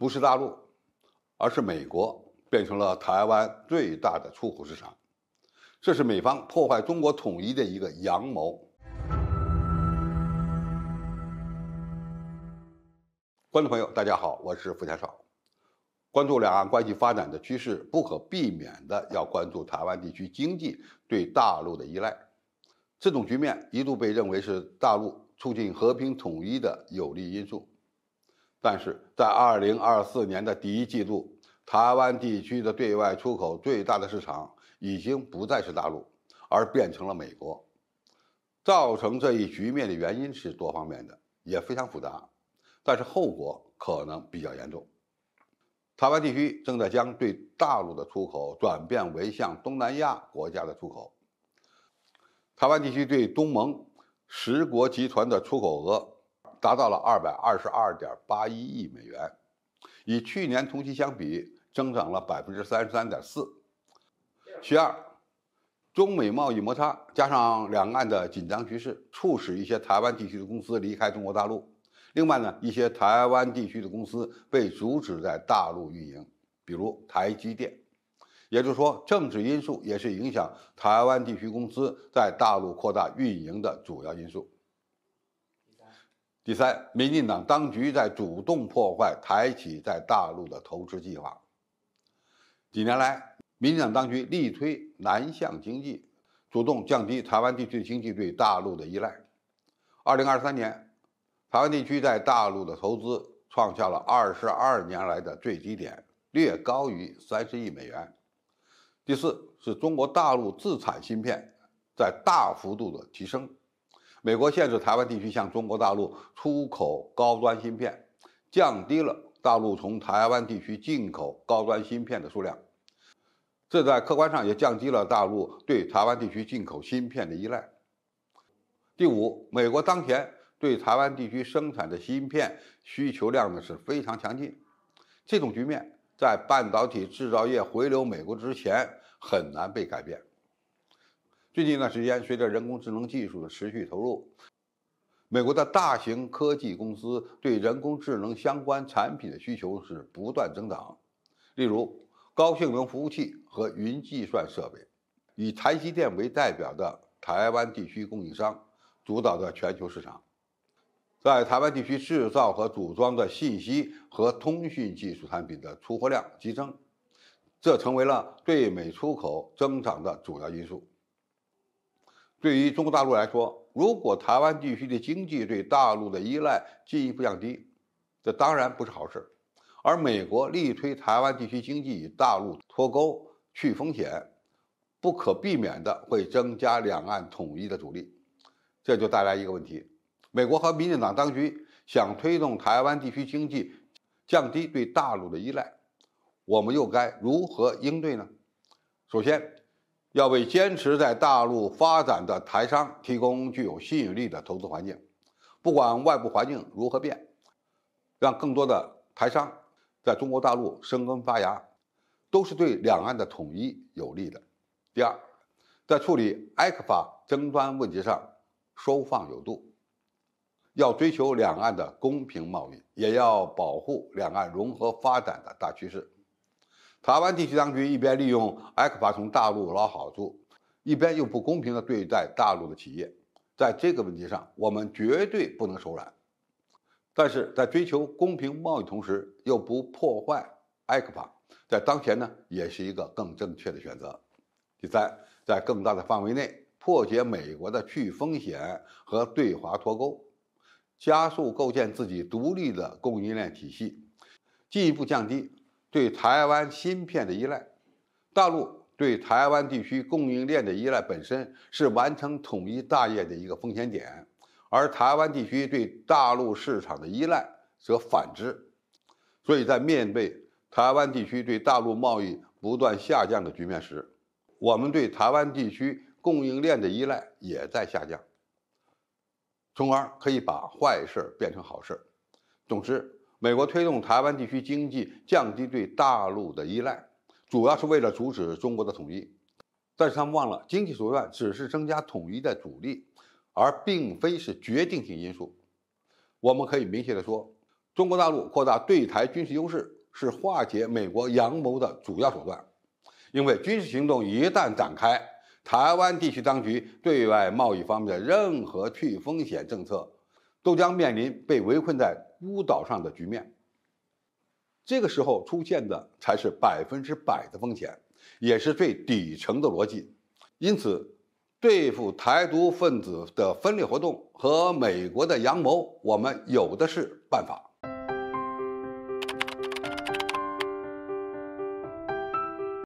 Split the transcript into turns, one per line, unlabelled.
不是大陆，而是美国变成了台湾最大的出口市场，这是美方破坏中国统一的一个阳谋。观众朋友，大家好，我是付天少。关注两岸关系发展的趋势，不可避免的要关注台湾地区经济对大陆的依赖。这种局面一度被认为是大陆促进和平统一的有利因素。但是在二零二四年的第一季度，台湾地区的对外出口最大的市场已经不再是大陆，而变成了美国。造成这一局面的原因是多方面的，也非常复杂，但是后果可能比较严重。台湾地区正在将对大陆的出口转变为向东南亚国家的出口。台湾地区对东盟十国集团的出口额。达到了二百二十二点八一亿美元，与去年同期相比增长了百分之三十三点四。其二，中美贸易摩擦加上两岸的紧张局势，促使一些台湾地区的公司离开中国大陆。另外呢，一些台湾地区的公司被阻止在大陆运营，比如台积电。也就是说，政治因素也是影响台湾地区公司在大陆扩大运营的主要因素。第三，民进党当局在主动破坏台企在大陆的投资计划。几年来，民进党当局力推南向经济，主动降低台湾地区的经济对大陆的依赖。二零二三年，台湾地区在大陆的投资创下了二十二年来的最低点，略高于三十亿美元。第四，是中国大陆自产芯片在大幅度的提升。美国限制台湾地区向中国大陆出口高端芯片，降低了大陆从台湾地区进口高端芯片的数量，这在客观上也降低了大陆对台湾地区进口芯片的依赖。第五，美国当前对台湾地区生产的芯片需求量呢是非常强劲，这种局面在半导体制造业回流美国之前很难被改变。最近一段时间，随着人工智能技术的持续投入，美国的大型科技公司对人工智能相关产品的需求是不断增长。例如，高性能服务器和云计算设备，以台积电为代表的台湾地区供应商主导的全球市场，在台湾地区制造和组装的信息和通讯技术产品的出货量激增，这成为了对美出口增长的主要因素。对于中国大陆来说，如果台湾地区的经济对大陆的依赖进一步降低，这当然不是好事。而美国力推台湾地区经济与大陆脱钩、去风险，不可避免的会增加两岸统一的阻力。这就带来一个问题：美国和民进党当局想推动台湾地区经济降低对大陆的依赖，我们又该如何应对呢？首先，要为坚持在大陆发展的台商提供具有吸引力的投资环境，不管外部环境如何变，让更多的台商在中国大陆生根发芽，都是对两岸的统一有利的。第二，在处理埃克法争端问题上，收放有度，要追求两岸的公平贸易，也要保护两岸融合发展的大趋势。台湾地区当局一边利用 ECFA 从大陆捞好处，一边又不公平地对待大陆的企业，在这个问题上，我们绝对不能手软。但是在追求公平贸易同时，又不破坏 ECFA，在当前呢，也是一个更正确的选择。第三，在更大的范围内破解美国的去风险和对华脱钩，加速构建自己独立的供应链体系，进一步降低。对台湾芯片的依赖，大陆对台湾地区供应链的依赖本身是完成统一大业的一个风险点，而台湾地区对大陆市场的依赖则反之。所以在面对台湾地区对大陆贸易不断下降的局面时，我们对台湾地区供应链的依赖也在下降，从而可以把坏事变成好事。总之。美国推动台湾地区经济降低对大陆的依赖，主要是为了阻止中国的统一。但是他们忘了，经济手段只是增加统一的阻力，而并非是决定性因素。我们可以明确的说，中国大陆扩大对台军事优势是化解美国阳谋的主要手段。因为军事行动一旦展开，台湾地区当局对外贸易方面的任何去风险政策，都将面临被围困在。孤岛上的局面，这个时候出现的才是百分之百的风险，也是最底层的逻辑。因此，对付台独分子的分裂活动和美国的阳谋，我们有的是办法。